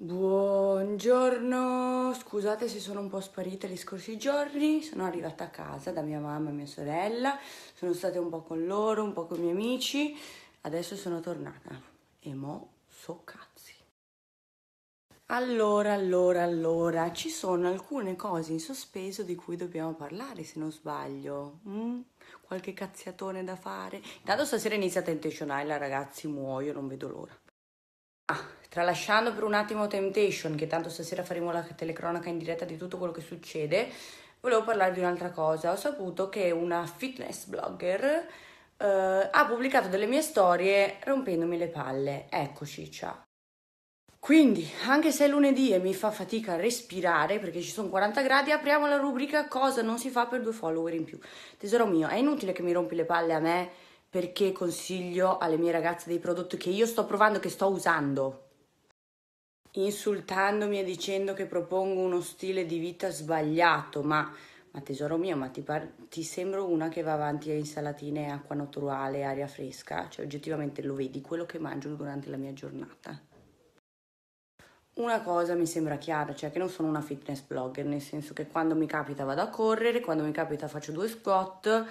Buongiorno, scusate se sono un po' sparita gli scorsi giorni, sono arrivata a casa da mia mamma e mia sorella, sono state un po' con loro, un po' con i miei amici, adesso sono tornata e mo so cazzi. Allora, allora, allora, ci sono alcune cose in sospeso di cui dobbiamo parlare se non sbaglio. Mm? Qualche cazziatone da fare. Intanto stasera inizia Temptation Island ragazzi, muoio, non vedo l'ora. Tralasciando per un attimo Temptation, che tanto stasera faremo la telecronaca in diretta di tutto quello che succede, volevo parlare di un'altra cosa. Ho saputo che una fitness blogger uh, ha pubblicato delle mie storie rompendomi le palle. Eccoci, ciao. Quindi, anche se è lunedì e mi fa fatica a respirare perché ci sono 40 gradi, apriamo la rubrica cosa non si fa per due follower in più. Tesoro mio, è inutile che mi rompi le palle a me perché consiglio alle mie ragazze dei prodotti che io sto provando, che sto usando insultandomi e dicendo che propongo uno stile di vita sbagliato, ma, ma tesoro mio, ma ti, par- ti, sembro una che va avanti a insalatine, acqua naturale, aria fresca, cioè oggettivamente lo vedi quello che mangio durante la mia giornata. Una cosa mi sembra chiara, cioè che non sono una fitness blogger, nel senso che quando mi capita vado a correre, quando mi capita faccio due squat,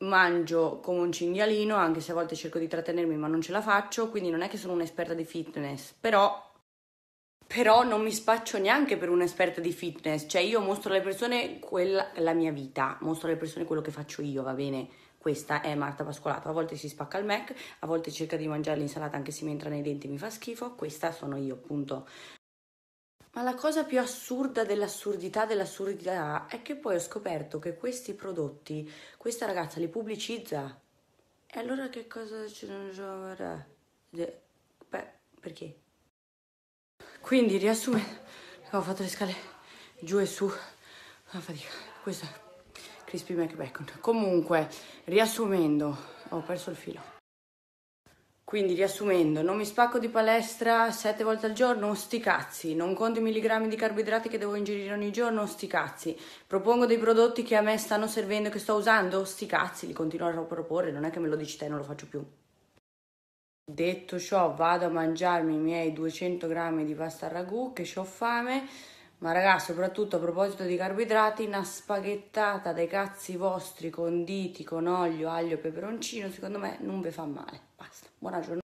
mangio come un cinghialino, anche se a volte cerco di trattenermi ma non ce la faccio, quindi non è che sono un'esperta di fitness, però però non mi spaccio neanche per un'esperta di fitness, cioè io mostro alle persone quella, la mia vita, mostro alle persone quello che faccio io, va bene? Questa è Marta Pascolato, a volte si spacca il Mac, a volte cerca di mangiare l'insalata anche se mi entra nei denti e mi fa schifo, questa sono io, appunto. Ma la cosa più assurda dell'assurdità dell'assurdità è che poi ho scoperto che questi prodotti, questa ragazza li pubblicizza. E allora che cosa ci non giova? Beh, perché? Quindi riassumendo, ho fatto le scale giù e su, una ah, fatica. Questo è Crispy Mac Bacon. Comunque, riassumendo, ho perso il filo. Quindi riassumendo, non mi spacco di palestra sette volte al giorno, sti cazzi, non conto i milligrammi di carboidrati che devo ingerire ogni giorno, sti cazzi, propongo dei prodotti che a me stanno servendo e che sto usando, sti cazzi, li continuo a proporre, non è che me lo dici te, non lo faccio più. Detto ciò, vado a mangiarmi i miei 200 grammi di pasta al ragù, che ho fame. Ma ragazzi, soprattutto a proposito di carboidrati, una spaghettata dei cazzi vostri conditi con olio, aglio e peperoncino, secondo me non vi fa male. Basta. Buona giornata.